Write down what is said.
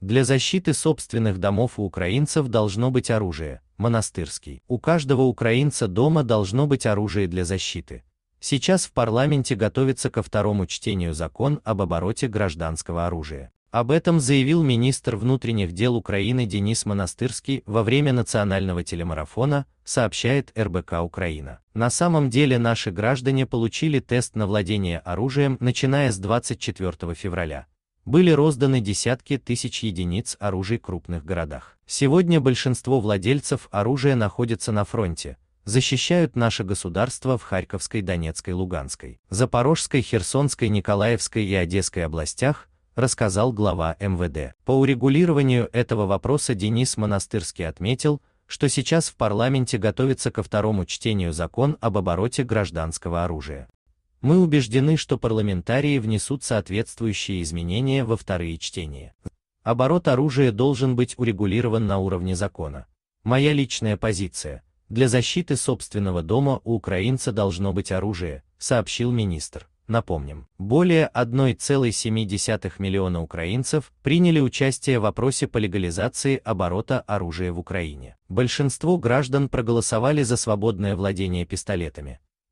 Для защиты собственных домов у украинцев должно быть оружие, монастырский. У каждого украинца дома должно быть оружие для защиты. Сейчас в парламенте готовится ко второму чтению закон об обороте гражданского оружия. Об этом заявил министр внутренних дел Украины Денис Монастырский во время национального телемарафона, сообщает РБК Украина. На самом деле наши граждане получили тест на владение оружием начиная с 24 февраля были розданы десятки тысяч единиц оружия в крупных городах. Сегодня большинство владельцев оружия находятся на фронте, защищают наше государство в Харьковской, Донецкой, Луганской, Запорожской, Херсонской, Николаевской и Одесской областях, рассказал глава МВД. По урегулированию этого вопроса Денис Монастырский отметил, что сейчас в парламенте готовится ко второму чтению закон об обороте гражданского оружия. Мы убеждены, что парламентарии внесут соответствующие изменения во вторые чтения. Оборот оружия должен быть урегулирован на уровне закона. Моя личная позиция. Для защиты собственного дома у украинца должно быть оружие, сообщил министр. Напомним, более 1,7 миллиона украинцев приняли участие в вопросе по легализации оборота оружия в Украине. Большинство граждан проголосовали за свободное владение пистолетами,